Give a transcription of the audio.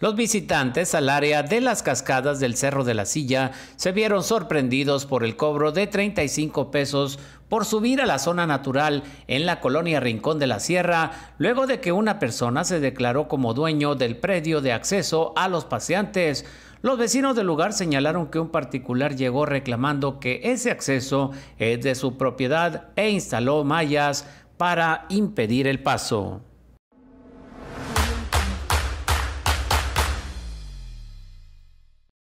Los visitantes al área de las cascadas del Cerro de la Silla se vieron sorprendidos por el cobro de 35 pesos por subir a la zona natural en la colonia Rincón de la Sierra, luego de que una persona se declaró como dueño del predio de acceso a los paseantes. Los vecinos del lugar señalaron que un particular llegó reclamando que ese acceso es de su propiedad e instaló mallas para impedir el paso.